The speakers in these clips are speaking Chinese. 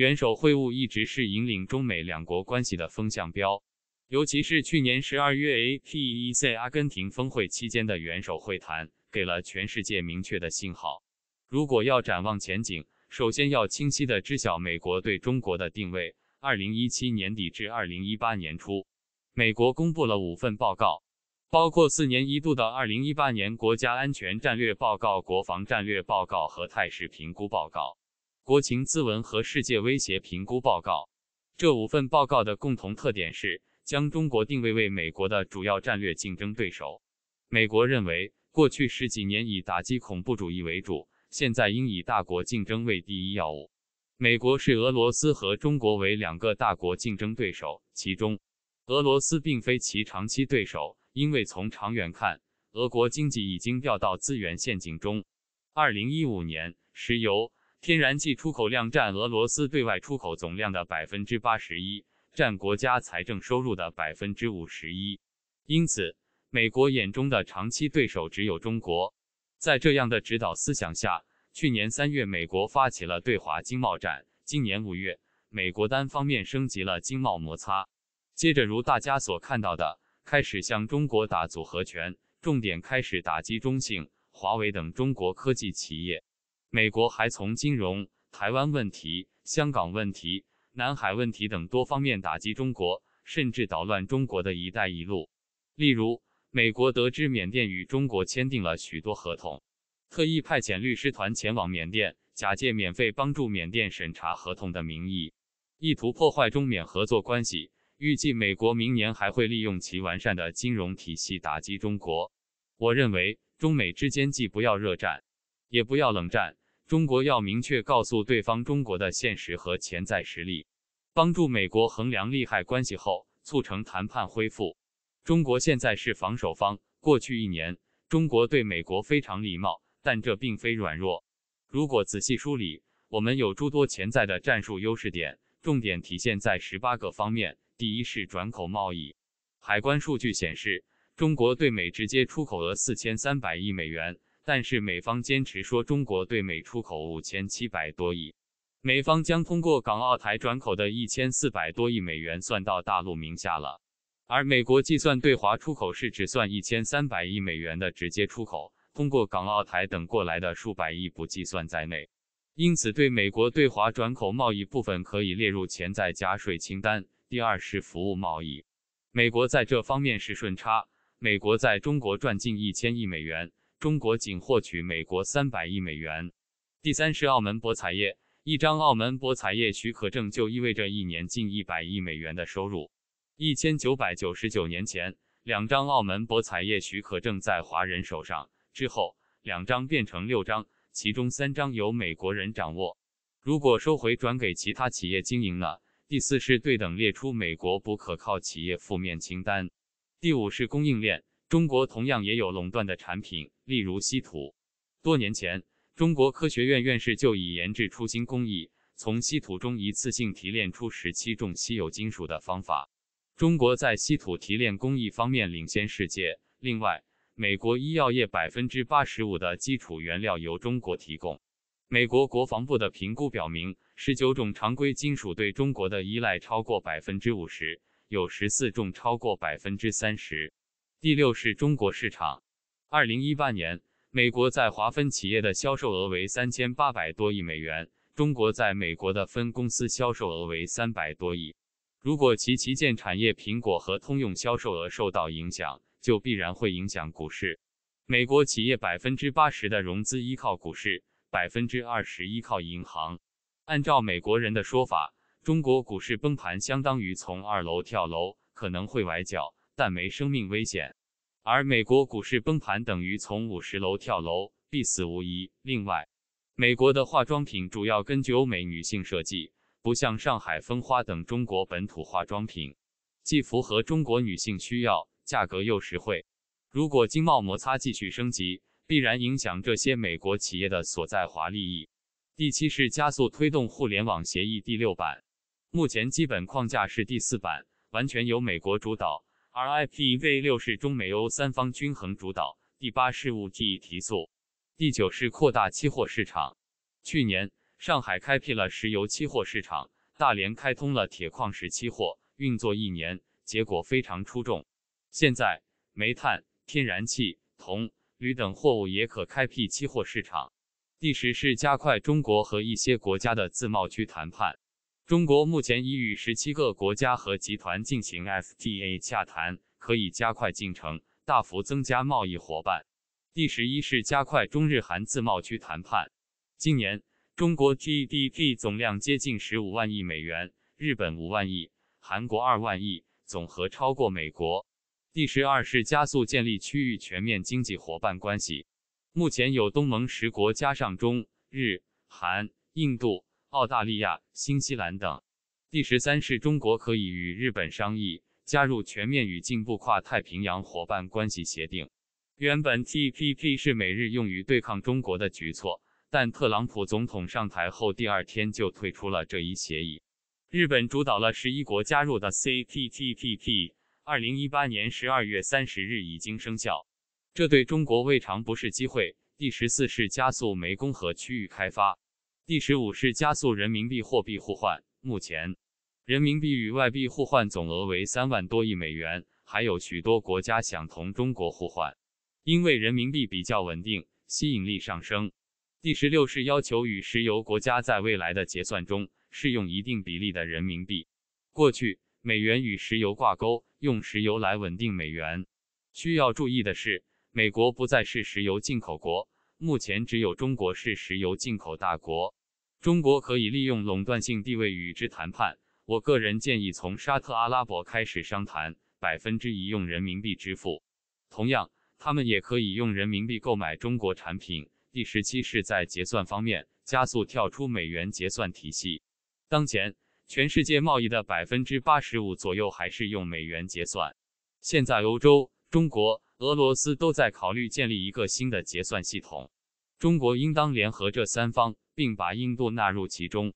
元首会晤一直是引领中美两国关系的风向标，尤其是去年十二月 APEC 阿根廷峰会期间的元首会谈，给了全世界明确的信号。如果要展望前景，首先要清晰的知晓美国对中国的定位。二零一七年底至二零一八年初，美国公布了五份报告，包括四年一度的二零一八年国家安全战略报告、国防战略报告和态势评估报告。国情咨文和世界威胁评估报告，这五份报告的共同特点是将中国定位为美国的主要战略竞争对手。美国认为，过去十几年以打击恐怖主义为主，现在应以大国竞争为第一要务。美国视俄罗斯和中国为两个大国竞争对手，其中俄罗斯并非其长期对手，因为从长远看，俄国经济已经掉到资源陷阱中。二零一五年石油。天然气出口量占俄罗斯对外出口总量的百分之八十一，占国家财政收入的百分之五十一。因此，美国眼中的长期对手只有中国。在这样的指导思想下，去年三月，美国发起了对华经贸战；今年五月，美国单方面升级了经贸摩擦。接着，如大家所看到的，开始向中国打组合拳，重点开始打击中兴、华为等中国科技企业。美国还从金融、台湾问题、香港问题、南海问题等多方面打击中国，甚至捣乱中国的一带一路。例如，美国得知缅甸与中国签订了许多合同，特意派遣律师团前往缅甸，假借免费帮助缅甸审查合同的名义，意图破坏中缅合作关系。预计美国明年还会利用其完善的金融体系打击中国。我认为，中美之间既不要热战，也不要冷战。中国要明确告诉对方中国的现实和潜在实力，帮助美国衡量利害关系后，促成谈判恢复。中国现在是防守方，过去一年中国对美国非常礼貌，但这并非软弱。如果仔细梳理，我们有诸多潜在的战术优势点，重点体现在十八个方面。第一是转口贸易，海关数据显示，中国对美直接出口额四千三百亿美元。但是美方坚持说，中国对美出口五千七百多亿，美方将通过港澳台转口的一千四百多亿美元算到大陆名下了。而美国计算对华出口是只算一千三百亿美元的直接出口，通过港澳台等过来的数百亿不计算在内。因此，对美国对华转口贸易部分可以列入潜在加税清单。第二是服务贸易，美国在这方面是顺差，美国在中国赚近一千亿美元。中国仅获取美国三百亿美元。第三是澳门博彩业，一张澳门博彩业许可证就意味着一年近一百亿美元的收入。一千九百九十九年前，两张澳门博彩业许可证在华人手上，之后两张变成六张，其中三张由美国人掌握。如果收回转给其他企业经营了。第四是对等列出美国不可靠企业负面清单。第五是供应链。中国同样也有垄断的产品，例如稀土。多年前，中国科学院院士就已研制出新工艺，从稀土中一次性提炼出十七种稀有金属的方法。中国在稀土提炼工艺方面领先世界。另外，美国医药业百分之八十五的基础原料由中国提供。美国国防部的评估表明，十九种常规金属对中国的依赖超过百分之五十，有十四种超过百分之三十。第六是中国市场。二零一八年，美国在华分企业的销售额为三千八百多亿美元，中国在美国的分公司销售额为三百多亿。如果其旗舰产业苹果和通用销售额受到影响，就必然会影响股市。美国企业百分之八十的融资依靠股市，百分之二十依靠银行。按照美国人的说法，中国股市崩盘相当于从二楼跳楼，可能会崴脚。但没生命危险，而美国股市崩盘等于从五十楼跳楼，必死无疑。另外，美国的化妆品主要根据欧美女性设计，不像上海蜂花等中国本土化妆品，既符合中国女性需要，价格又实惠。如果经贸摩擦继续升级，必然影响这些美国企业的所在华利益。第七是加速推动互联网协议第六版，目前基本框架是第四版，完全由美国主导。RIPV 六是中美欧三方均衡主导。第八是五 G 提速。第九是扩大期货市场。去年上海开辟了石油期货市场，大连开通了铁矿石期货，运作一年，结果非常出众。现在煤炭、天然气、铜、铝等货物也可开辟期货市场。第十是加快中国和一些国家的自贸区谈判。中国目前已与十七个国家和集团进行 FTA 洽谈，可以加快进程，大幅增加贸易伙伴。第十一是加快中日韩自贸区谈判。今年中国 GDP 总量接近十五万亿美元，日本五万亿，韩国二万亿，总和超过美国。第十二是加速建立区域全面经济伙伴关系，目前有东盟十国加上中日韩印度。澳大利亚、新西兰等。第十三是中国可以与日本商议加入全面与进步跨太平洋伙伴关系协定。原本 TPP 是美日用于对抗中国的举措，但特朗普总统上台后第二天就退出了这一协议。日本主导了十一国加入的 CPTPP，二零一八年十二月三十日已经生效，这对中国未尝不是机会。第十四是加速湄公河区域开发。第十五是加速人民币货币互换，目前人民币与外币互换总额为三万多亿美元，还有许多国家想同中国互换，因为人民币比较稳定，吸引力上升。第十六是要求与石油国家在未来的结算中适用一定比例的人民币。过去美元与石油挂钩，用石油来稳定美元。需要注意的是，美国不再是石油进口国。目前只有中国是石油进口大国，中国可以利用垄断性地位与之谈判。我个人建议从沙特阿拉伯开始商谈，百分之一用人民币支付。同样，他们也可以用人民币购买中国产品。第十七是在结算方面加速跳出美元结算体系。当前，全世界贸易的百分之八十五左右还是用美元结算。现在，欧洲、中国。俄罗斯都在考虑建立一个新的结算系统，中国应当联合这三方，并把印度纳入其中。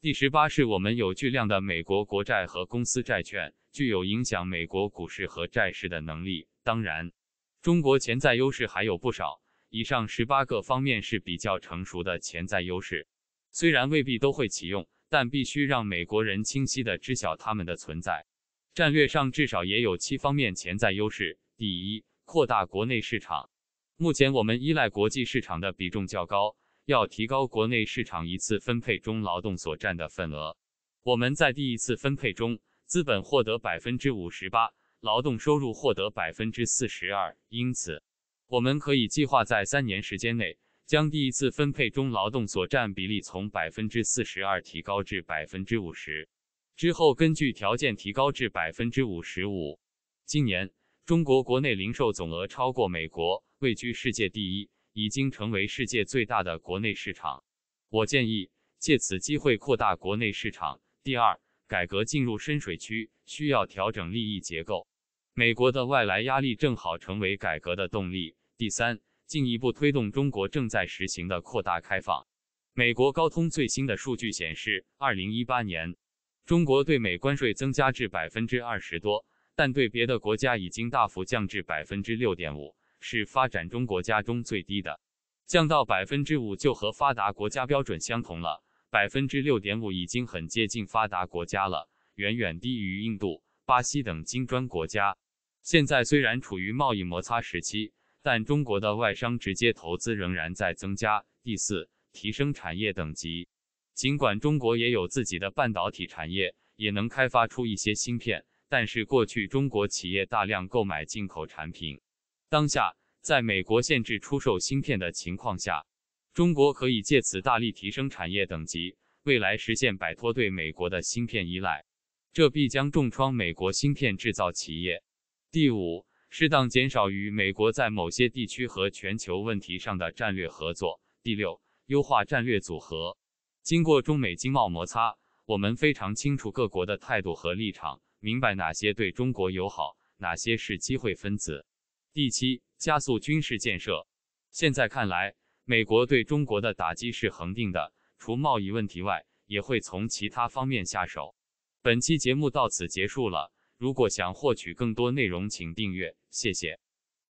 第十八，是我们有巨量的美国国债和公司债券，具有影响美国股市和债市的能力。当然，中国潜在优势还有不少。以上十八个方面是比较成熟的潜在优势，虽然未必都会启用，但必须让美国人清晰的知晓他们的存在。战略上至少也有七方面潜在优势。第一。扩大国内市场。目前我们依赖国际市场的比重较高，要提高国内市场一次分配中劳动所占的份额。我们在第一次分配中，资本获得百分之五十八，劳动收入获得百分之四十二。因此，我们可以计划在三年时间内，将第一次分配中劳动所占比例从百分之四十二提高至百分之五十，之后根据条件提高至百分之五十五。今年。中国国内零售总额超过美国，位居世界第一，已经成为世界最大的国内市场。我建议借此机会扩大国内市场。第二，改革进入深水区，需要调整利益结构。美国的外来压力正好成为改革的动力。第三，进一步推动中国正在实行的扩大开放。美国高通最新的数据显示，二零一八年，中国对美关税增加至百分之二十多。但对别的国家已经大幅降至百分之六点五，是发展中国家中最低的，降到百分之五就和发达国家标准相同了。百分之六点五已经很接近发达国家了，远远低于印度、巴西等金砖国家。现在虽然处于贸易摩擦时期，但中国的外商直接投资仍然在增加。第四，提升产业等级。尽管中国也有自己的半导体产业，也能开发出一些芯片。但是过去中国企业大量购买进口产品，当下在美国限制出售芯片的情况下，中国可以借此大力提升产业等级，未来实现摆脱对美国的芯片依赖，这必将重创美国芯片制造企业。第五，适当减少与美国在某些地区和全球问题上的战略合作。第六，优化战略组合。经过中美经贸摩擦，我们非常清楚各国的态度和立场。明白哪些对中国友好，哪些是机会分子。第七，加速军事建设。现在看来，美国对中国的打击是恒定的，除贸易问题外，也会从其他方面下手。本期节目到此结束了。如果想获取更多内容，请订阅。谢谢。